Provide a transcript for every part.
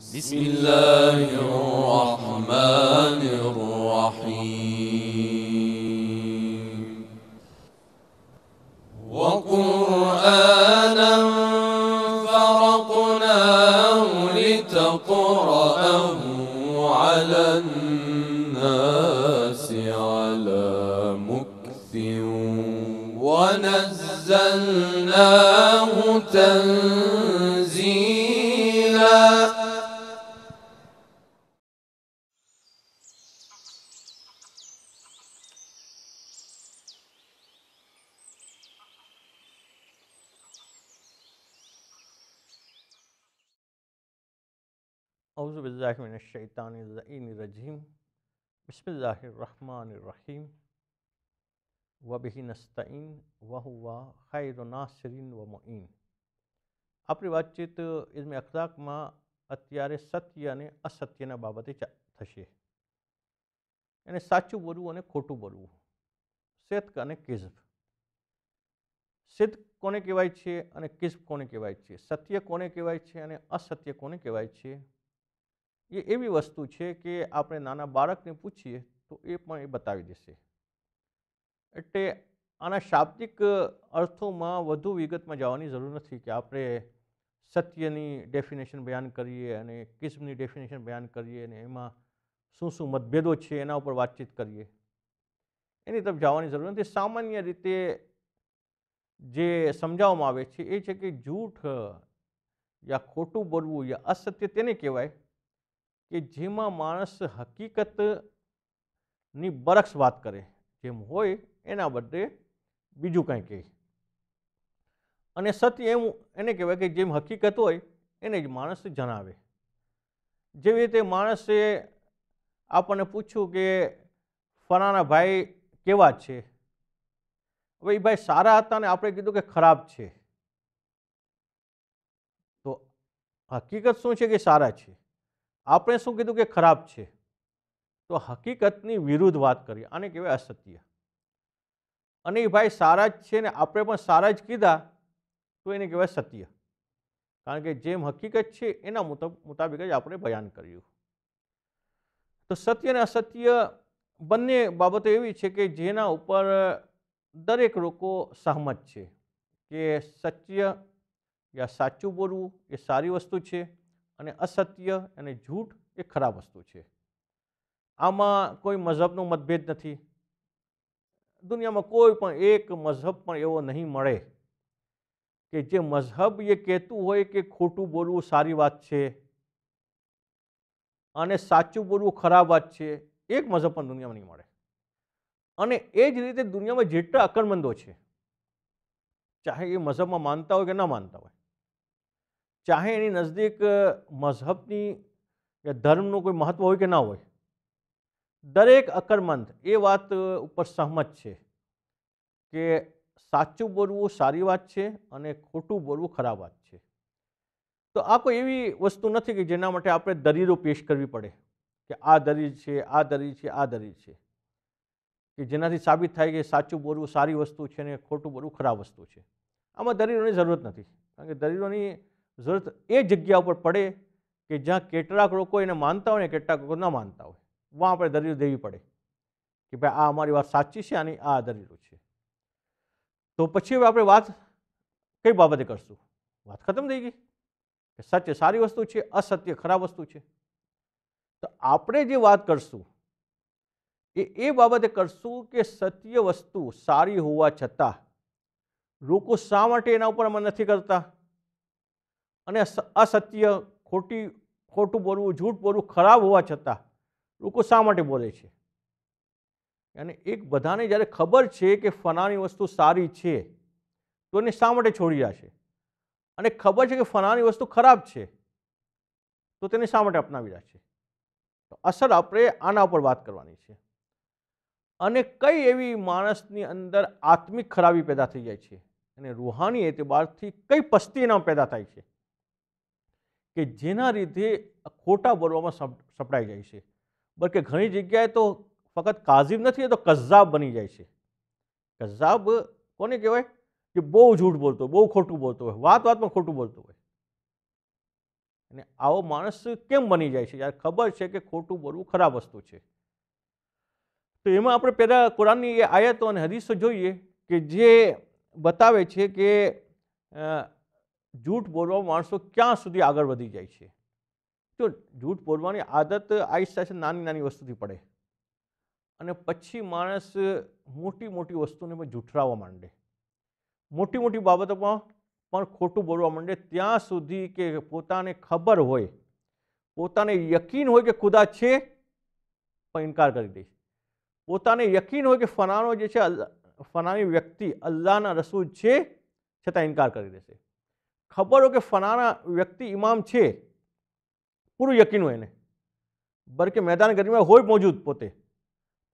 بسم الله الرحمن الرحيم وقرآنا فرقناه لتقرأه على الناس على مكث ونزلناه تنزيلا अज़बिल्लाशैतानरजीम बसमीम वबी नस्तीन वहुआ ખૈરનાસરીન વ મુઇન આપણી વાતચીત ઇઝમે અખલાકમાં અત્યારે સત્ય અને અસત્યના બાબતે થશે એને સાચું બોલવું અને ખોટું બોલવું સેતક અને કિઝ્ફ સિદ્ધ કોને કહેવાય છે અને કિઝબ કોને કહેવાય છે સત્ય કોને કહેવાય છે અને અસત્ય કોને કહેવાય છે એ એવી વસ્તુ છે કે આપણે નાના બાળકને પૂછીએ તો એ પણ એ બતાવી દેશે એટલે આના શાબ્દિક અર્થોમાં વધુ વિગતમાં જવાની જરૂર નથી કે આપણે સત્યની ડેફિનેશન બયાન કરીએ અને કિસ્મની ડેફિનેશન બયાન કરીએ અને એમાં શું શું મતભેદો છે એના ઉપર વાતચીત કરીએ એની તરફ જવાની જરૂર નથી સામાન્ય રીતે જે સમજાવવામાં આવે છે એ છે કે જૂઠ યા ખોટું બોલવું યા અસત્ય તેને કહેવાય કે જેમાં માણસ હકીકતની બરક્ષ વાત કરે જેમ હોય એના બદલે બીજું કંઈ કહે અને સત્ય એમ એને કહેવાય કે જેમ હકીકત હોય એને જ માણસ જણાવે જેવી રીતે માણસે આપણને પૂછ્યું કે ફલાણા ભાઈ કેવા છે હવે એ ભાઈ સારા હતા ને આપણે કીધું કે ખરાબ છે તો હકીકત શું છે કે સારા છે આપણે શું કીધું કે ખરાબ છે તો હકીકતની વિરુદ્ધ વાત કરીએ આને કહેવાય અસત્ય અને એ ભાઈ સારા જ છે ને આપણે પણ સારા જ કીધા તો એને કહેવાય સત્ય કારણ કે જેમ હકીકત છે એના મુતાબિક જ આપણે બયાન કર્યું તો સત્ય અને અસત્ય બંને બાબતો એવી છે કે જેના ઉપર દરેક લોકો સહમત છે કે સત્ય યા સાચું બોલવું એ સારી વસ્તુ છે અને અસત્ય અને જૂઠ એ ખરાબ વસ્તુ છે આમાં કોઈ મઝહબનો મતભેદ નથી દુનિયામાં કોઈ પણ એક મઝહબ પણ એવો નહીં મળે કે જે મઝહબ એ કહેતું હોય કે ખોટું બોલવું સારી વાત છે અને સાચું બોલવું ખરાબ વાત છે એક મઝહબ પણ દુનિયામાં નહીં મળે અને એ જ રીતે દુનિયામાં જેટલા અકલમંદો છે ચાહે એ મઝહબમાં માનતા હોય કે ના માનતા હોય ચાહે એની નજદીક મઝહબની કે ધર્મનું કોઈ મહત્ત્વ હોય કે ના હોય દરેક અકરમંદ એ વાત ઉપર સહમત છે કે સાચું બોલવું સારી વાત છે અને ખોટું બોલવું ખરાબ વાત છે તો આ કોઈ એવી વસ્તુ નથી કે જેના માટે આપણે દરીરો પેશ કરવી પડે કે આ દલીલ છે આ દરી છે આ દલીલ છે કે જેનાથી સાબિત થાય કે સાચું બોલવું સારી વસ્તુ છે ને ખોટું બોલવું ખરાબ વસ્તુ છે આમાં દરીરોની જરૂરત નથી કારણ કે દરીરોની ઝરત એ જગ્યા ઉપર પડે કે જ્યાં કેટલાક લોકો એને માનતા હોય ને કેટલાક લોકો ન માનતા હોય વાં આપણે દલીલ દેવી પડે કે ભાઈ આ અમારી વાત સાચી છે આની આ દલીલો છે તો પછી હવે આપણે વાત કઈ બાબતે કરશું વાત ખતમ થઈ ગઈ કે સત્ય સારી વસ્તુ છે અસત્ય ખરાબ વસ્તુ છે તો આપણે જે વાત કરશું એ એ બાબતે કરશું કે સત્ય વસ્તુ સારી હોવા છતાં લોકો શા માટે એના ઉપર અમલ નથી કરતા અને અસત્ય ખોટી ખોટું બોલવું જૂઠ બોલવું ખરાબ હોવા છતાં લોકો શા માટે બોલે છે અને એક બધાને જ્યારે ખબર છે કે ફનાની વસ્તુ સારી છે તો એને શા માટે છોડી રહ્યા છે અને ખબર છે કે ફનાની વસ્તુ ખરાબ છે તો તેને શા માટે અપનાવી રહ્યા છે તો અસર આપણે આના ઉપર વાત કરવાની છે અને કઈ એવી માણસની અંદર આત્મિક ખરાબી પેદા થઈ જાય છે અને રૂહાની એતબારથી કઈ પસ્તીના પેદા થાય છે કે જેના લીધે ખોટા બોલવામાં સપડાઈ જાય છે બલકે ઘણી જગ્યાએ તો ફક્ત કાઝિબ નથી તો કઝાબ બની જાય છે કઝાબ કોને કહેવાય કે બહુ જૂઠ બોલતો બહુ ખોટું બોલતો હોય વાત વાતમાં ખોટું બોલતો હોય અને આવો માણસ કેમ બની જાય છે યાર ખબર છે કે ખોટું બોલવું ખરાબ વસ્તુ છે તો એમાં આપણે પહેલાં કુરાનની એ આયાતો અને હદીસો જોઈએ કે જે બતાવે છે કે જૂઠ બોલવા માણસો ક્યાં સુધી આગળ વધી જાય છે તો જૂઠ બોલવાની આદત આહિસ્તા છે નાની નાની વસ્તુથી પડે અને પછી માણસ મોટી મોટી વસ્તુને પણ જૂઠરાવા માંડે મોટી મોટી બાબતોમાં પણ ખોટું બોલવા માંડે ત્યાં સુધી કે પોતાને ખબર હોય પોતાને યકીન હોય કે ખુદા છે પણ ઇનકાર કરી દે પોતાને યકીન હોય કે ફનાનો જે છે ફનાની વ્યક્તિ અલ્લાહના રસૂદ છે છતાં ઇનકાર કરી દેશે खबर हो कि फना व्यक्ति इमाम है पूरु यकीन होने बल्कि मैदान गर्मी में हो मौजूद पोते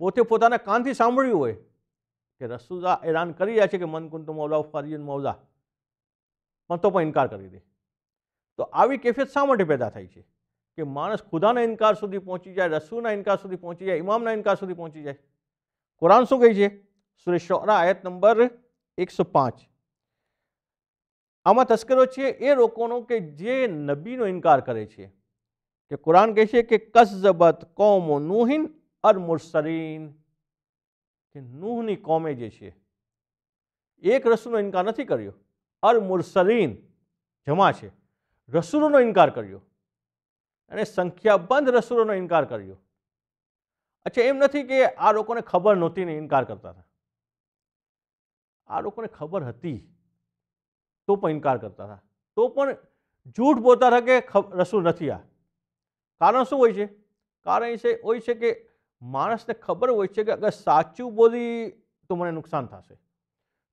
पोते पोता ने कान थी सांभ्यू हो रसूदा ऐलान कर मन कुन तो मौजा उफाजीन मौजा पर तो इनकार कर दे तो आफियत शाट पैदा थी कि मणस खुदा इनकार सुधी पहुँची जाए रसू इनकार सुधी पहुँची जाए इमाम इनकार सुधी पहुंची जाए कुरान शू कही है सुरेश आयत नंबर एक सौ पांच આમાં તસ્કરો છે એ લોકોનો કે જે નબીનો ઇનકાર કરે છે કે કુરાન કહે છે કે કસબત કોમો નુહિન અર મુરસરીન કે નુહની કોમે જે છે એક રસૂલનો ઇનકાર નથી કર્યો અર મુરસરીન જમા છે રસૂલોનો ઇનકાર કર્યો અને સંખ્યાબંધ રસૂલોનો ઇનકાર કર્યો અચ્છા એમ નથી કે આ લોકોને ખબર નહોતી ને ઇનકાર કરતા હતા આ લોકોને ખબર હતી તો પણ ઇનકાર કરતા હતા તો પણ જૂઠ બોલતા હતા કે રસૂલ નથી આ કારણ શું હોય છે કારણ છે હોય છે કે માણસને ખબર હોય છે કે અગર સાચું બોલી તો મને નુકસાન થશે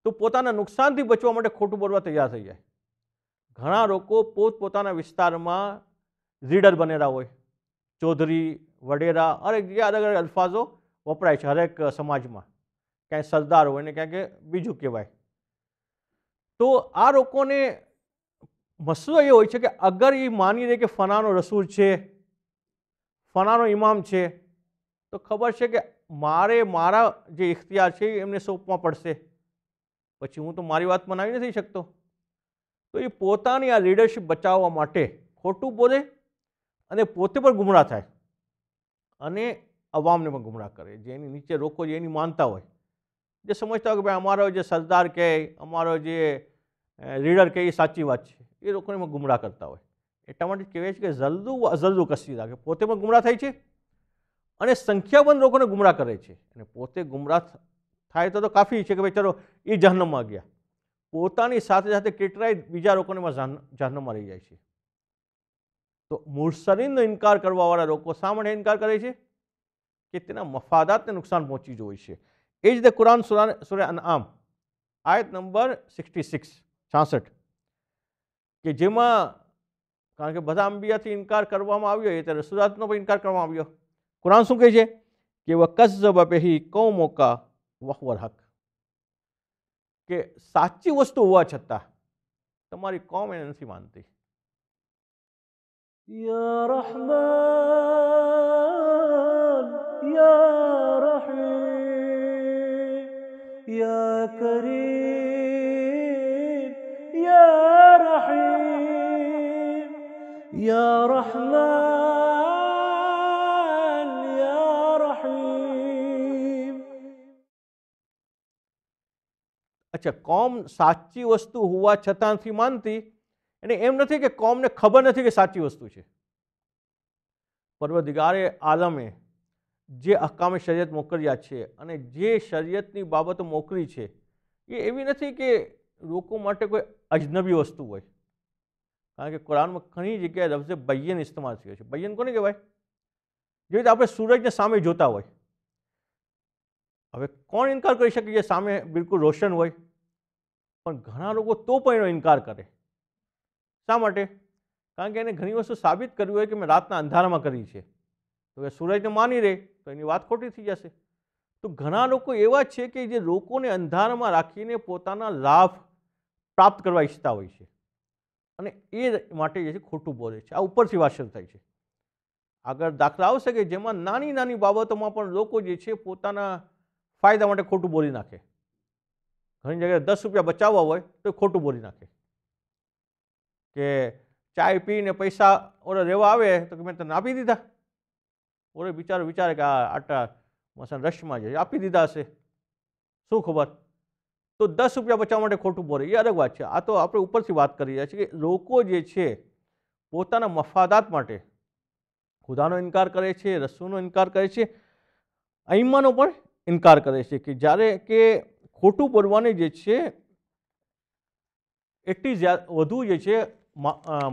તો પોતાના નુકસાનથી બચવા માટે ખોટું બોલવા તૈયાર થઈ જાય ઘણા લોકો પોતપોતાના વિસ્તારમાં રીડર બનેલા હોય ચૌધરી વડેરા હરેક જગ્યાએ અલગ અલગ અલ્ફાઝો વપરાય છે હરેક સમાજમાં ક્યાંય સરદાર હોય ને ક્યાંક બીજું કહેવાય તો આ લોકોને મસલો એ હોય છે કે અગર એ માની લે કે ફનાનો રસૂલ છે ફનાનો ઇમામ છે તો ખબર છે કે મારે મારા જે ઇખ્તિયાર છે એમને સોંપવા પડશે પછી હું તો મારી વાત મનાવી નથી શકતો તો એ પોતાની આ લીડરશીપ બચાવવા માટે ખોટું બોલે અને પોતે પણ ગુમરાહ થાય અને અવામને પણ ગુમરાહ કરે જેની નીચે રોકો જે એની માનતા હોય જે સમજતા હોય કે ભાઈ અમારો જે સરદાર કહે અમારો જે રીડર કે એ સાચી વાત છે એ લોકોને ગુમરાહ કરતા હોય એટલા માટે કહેવાય છે કે જલ્દુ અઝલ્દુ કસી રાખે પોતે પણ ગુમરાહ થાય છે અને સંખ્યાબંધ લોકોને ગુમરાહ કરે છે અને પોતે ગુમરાહ થાય તો તો કાફી છે કે ભાઈ ચલો એ જહનમમાં ગયા પોતાની સાથે સાથે કેટલાય બીજા લોકોને જહનમમાં રહી જાય છે તો મુરસરીનનો ઇનકાર કરવાવાળા લોકો શા માટે ઇનકાર કરે છે કે તેના મફાદાતને નુકસાન પહોંચી જોઈ છે એ જ રીતે કુરાન સુરા સુરે આમ આયત નંબર સિક્સટી સિક્સ छठ के जेमा कारण के बदा अंबिया थी इनकार कर रसूलात पर इनकार कर कुरान शू कहे कि वह कसब पेही कौ मौका वह हक के साची वस्तु हुआ छता तुम्हारी कौम एने नहीं मानती या करी يا رحمن يا رحيم અચ્છા કોમ સાચી વસ્તુ હોવા છતાંથી માનતી એને એમ નથી કે કોમને ખબર નથી કે સાચી વસ્તુ છે પરવદિગારે આલમે જે અકામે શરિયત મોકલ્યા છે અને જે શરિયતની બાબતો મોકલી છે એ એવી નથી કે લોકો માટે કોઈ અજનબી વસ્તુ હોય કારણ કે કુરાનમાં ઘણી જગ્યાએ લફ્ઝે બૈયન ઇસ્તેમાલ થયો છે બૈયન કોને કહેવાય જેવી રીતે આપણે સૂરજને સામે જોતા હોય હવે કોણ ઇનકાર કરી શકે જે સામે બિલકુલ રોશન હોય પણ ઘણા લોકો તો પણ એનો ઇનકાર કરે શા માટે કારણ કે એને ઘણી વસ્તુ સાબિત કરવી હોય કે મેં રાતના અંધારામાં કરી છે તો એ સૂરજને માની રહે તો એની વાત ખોટી થઈ જશે તો ઘણા લોકો એવા છે કે જે લોકોને અંધારામાં રાખીને પોતાના લાભ પ્રાપ્ત કરવા ઈચ્છતા હોય છે અને એ માટે જે છે ખોટું બોલે છે આ ઉપરથી વાસણ થાય છે આગળ દાખલા આવશે કે જેમાં નાની નાની બાબતોમાં પણ લોકો જે છે પોતાના ફાયદા માટે ખોટું બોલી નાખે ઘણી જગ્યાએ દસ રૂપિયા બચાવવા હોય તો ખોટું બોલી નાખે કે ચાય પીને પૈસા ઓરે રહેવા આવે તો કે મેં તને આપી દીધા ઓરે બિચારો વિચારે કે આ આટા મસાન રશમાં છે આપી દીધા હશે શું ખબર તો દસ રૂપિયા બચાવવા માટે ખોટું બોલે એ અલગ વાત છે આ તો આપણે ઉપરથી વાત કરી રહ્યા છીએ કે લોકો જે છે પોતાના મફાદાત માટે ખુદાનો ઇનકાર કરે છે રસૂનો ઇનકાર કરે છે અહીમાનો પણ ઇનકાર કરે છે કે જ્યારે કે ખોટું બોલવાની જે છે એટલી વધુ જે છે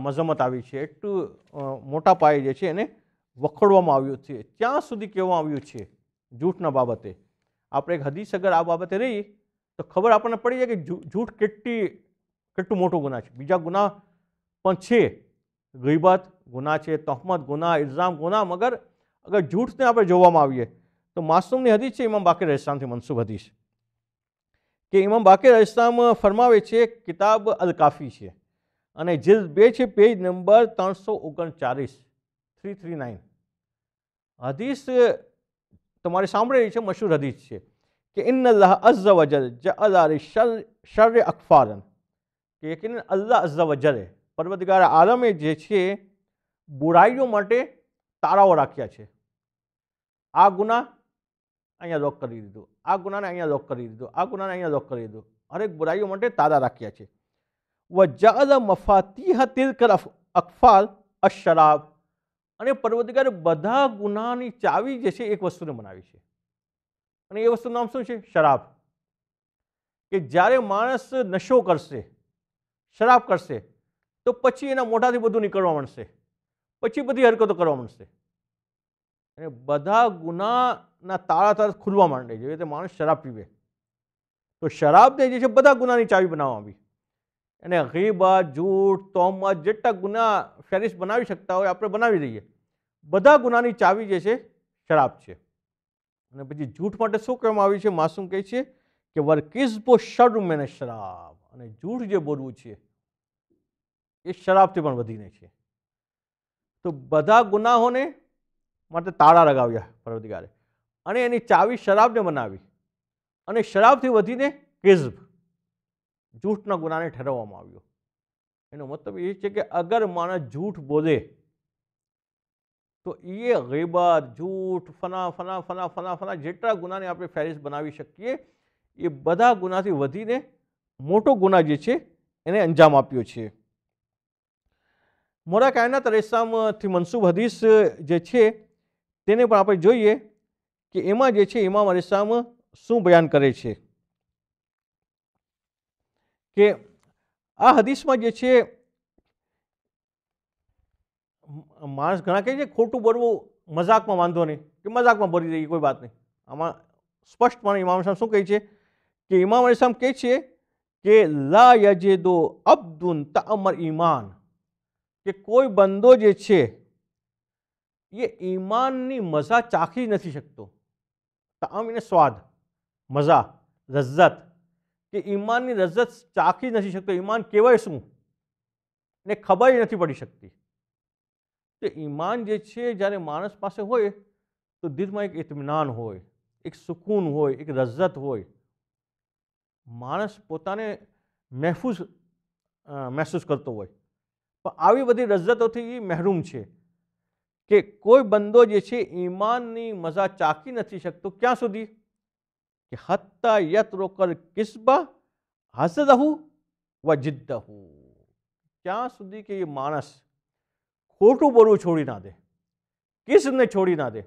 મઝમત આવી છે એટલું મોટા પાયે જે છે એને વખોડવામાં આવ્યું છે ત્યાં સુધી કહેવામાં આવ્યું છે જૂઠના બાબતે આપણે એક હદીસ અગર આ બાબતે રહીએ તો ખબર આપણને પડી જાય કે જૂઠ કેટલી કેટલું મોટો ગુના છે બીજા ગુના પણ છે ગઈબત ગુના છે તહમત ગુના ઇલ્ઝામ ગુના મગર અગર જૂઠને આપણે જોવામાં આવીએ તો માસૂમની હદીસ છે ઇમામ બાકીર રહીસ્તાનથી મનસૂબ હદીસ કે ઇમામ બાકીર રહીસ્તામ ફરમાવે છે કિતાબ અલ કાફી છે અને જે બે છે પેજ નંબર ત્રણસો ઓગણચાલીસ થ્રી થ્રી નાઇન હદીસ તમારે સાંભળેલી છે મશહૂર હદીસ છે કે कि इन अज़्ज़ा वजल जर શર अकफ़ारन કે યકીન અલ્લાહ અઝ વજરે પર્વતગાર આલમે જે છે બુરાઈઓ માટે તારાઓ રાખ્યા છે આ ગુના અહીંયા લોક કરી દીધું આ ગુનાને અહીંયા લોક કરી દીધું આ ગુનાને અહીંયા લોક કરી દીધું હરેક બુરાઈઓ માટે તારા રાખ્યા છે વજાલ મફાતીહ તિલકર અકફાલ અશરાબ અને પર્વતગારે બધા ગુનાની ચાવી જે છે એક વસ્તુને બનાવી છે અને એ વસ્તુનું નામ શું છે શરાબ કે જ્યારે માણસ નશો કરશે શરાબ કરશે તો પછી એના મોઢાથી બધું નીકળવા માંડશે પછી બધી હરકતો કરવા માંડશે અને બધા ગુનાના તાળા તાળ ખુલવા માંડે જેવી રીતે માણસ શરાબ પીવે તો શરાબને જે છે બધા ગુનાની ચાવી બનાવવા આવી અને ગીબત જૂઠ તોમત જેટલા ગુના ફેરિસ બનાવી શકતા હોય આપણે બનાવી દઈએ બધા ગુનાની ચાવી જે છે શરાબ છે અને પછી જૂઠ માટે શું કહેવામાં આવ્યું છે માસુમ કહે છે કે વર્કિઝબો શર્મ મેને શરાબ અને જૂઠ જે બોલવું છે એ શરાબથી પણ વધીને છે તો બધા ગુનાહોને માટે તાળા લગાવ્યા પરવદિગારે અને એની ચાવી શરાબને બનાવી અને શરાબથી વધીને કિઝબ જૂઠના ગુનાને ઠેરવવામાં આવ્યો એનો મતલબ એ છે કે અગર માણસ જૂઠ બોલે તો એ ગૈબત જૂઠ ફના ફના ફના ફના ફના જેટલા ગુનાને આપણે ફેરિસ બનાવી શકીએ એ બધા ગુનાથી વધીને મોટો ગુના જે છે એને અંજામ આપ્યો છે મોરા કાયનાત રેસામથી મનસૂબ હદીસ જે છે તેને પણ આપણે જોઈએ કે એમાં જે છે ઇમામ અરેસામ શું બયાન કરે છે કે આ હદીસમાં જે છે માણસ ઘણા કહે છે ખોટું બરવું મજાકમાં વાંધો નહીં કે મજાકમાં ભરી દઈએ કોઈ વાત નહીં આમાં સ્પષ્ટપણે ઇમામ ઇસ્લામ શું કહે છે કે ઇમામ ઇસ્લામ કહે છે કે લા યજેદો અબ્દુન તમર ઈમાન કે કોઈ બંદો જે છે એ ઈમાનની મજા ચાખી નથી શકતો તામ એને સ્વાદ મજા રજ્જત કે ઈમાનની રજ્જત ચાખી નથી શકતો ઈમાન કહેવાય શું ને ખબર નથી પડી શકતી तो ईमान जे छे जारे मानस पासे होय तो दिस माय इत्मीनान होय एक सुकून होय एक रज्जत होय मानस પોતાને محفوظ મેસસ કરતો હોય પણ આવી બધી રज्जતો થી એ મેહરૂમ છે કે કોઈ બંદો જે છે ઈમાનની મજા ચાખી નથી શકતો ક્યાં સુધી કે હત્તા યત રકર કિસ્બા હસદહુ વજદહુ ક્યાં સુધી કે ય માનસ खोटू बोलू छोड़ी ना दे किस ने छोड़ी ना दे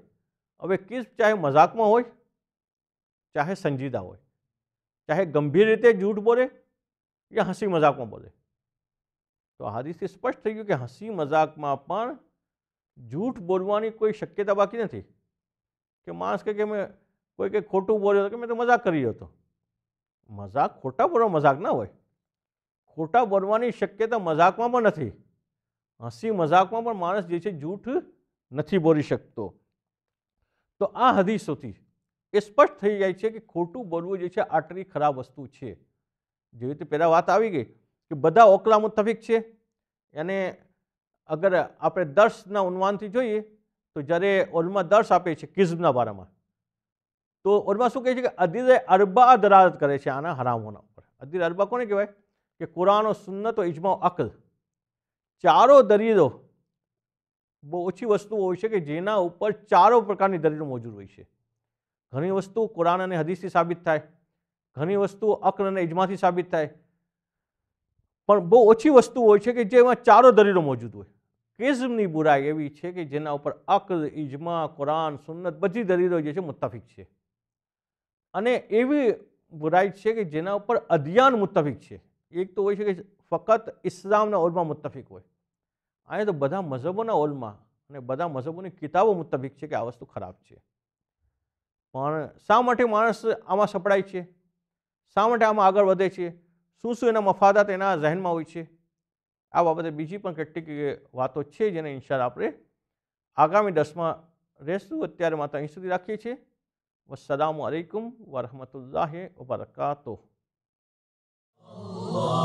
हमें किस चाहे मजाक में हो चाहे संजीदा हो चाहे गंभीर रीते झूठ बोले या हंसी मजाक में बोले तो हादिस स्पष्ट थी कि हंसी मजाक में पर झूठ बोलवानी कोई शक्यता बाकी नहीं कि मणस के, के मैं कोई कहीं खोटू बोल रहा मैं तो मजाक कर तो मजाक खोटा बोलो मजाक ना होटा खोटा शक्यता मजाक में नहीं હસી મજાકમાં પણ માણસ જે છે જૂઠ નથી બોલી શકતો તો આ હદીસોથી એ સ્પષ્ટ થઈ જાય છે કે ખોટું બોલવું જે છે આટલી ખરાબ વસ્તુ છે જેવી રીતે પહેલાં વાત આવી ગઈ કે બધા ઓકલા મુતફિક છે અને અગર આપણે દર્શના ઉન્વાનથી જોઈએ તો જ્યારે ઓલમાં દર્શ આપે છે કિઝમના બારામાં તો ઓલમાં શું કહે છે કે અદીર અરબા દરારત કરે છે આના હરામ હોના ઉપર અદીર અરબા કોને કહેવાય કે કુરાન સુન્નત ઇજમાઓ અકલ ચારો દરિયો બહુ ઓછી વસ્તુઓ હોય છે કે જેના ઉપર ચારો પ્રકારની દલીલો મોજૂદ હોય છે ઘણી વસ્તુ કુરાન અને હદીસથી સાબિત થાય ઘણી વસ્તુ અક્ર અને ઇજમાથી સાબિત થાય પણ બહુ ઓછી વસ્તુ હોય છે કે જેમાં ચારો દલીલો મોજૂદ હોય કેઝમની બુરાઈ એવી છે કે જેના ઉપર અક્ર ઇજમા કુરાન સુન્નત બધી દલીલો જે છે મુતાફિક છે અને એવી બુરાઈ છે કે જેના ઉપર અધિયાન મુતાફિક છે એક તો હોય છે કે ફક્ત ઇસ્લામના ઓલમાં મુત્તફિક હોય અહીંયા તો બધા મઝહબોના ઓલમાં અને બધા મઝહબોની કિતાબો મુત્તફિક છે કે આ વસ્તુ ખરાબ છે પણ શા માટે માણસ આમાં સપડાય છે શા માટે આમાં આગળ વધે છે શું શું એના મફાદાત એના જહેનમાં હોય છે આ બાબતે બીજી પણ કેટલીક વાતો છે જેને ઇન્શાલ આપણે આગામી દસમાં રહેશું અત્યારે માત્ર અહીં સુધી રાખીએ છીએ વસલામ અલૈકુમ વરહમતુલ્લાહ વબરકાતો Allah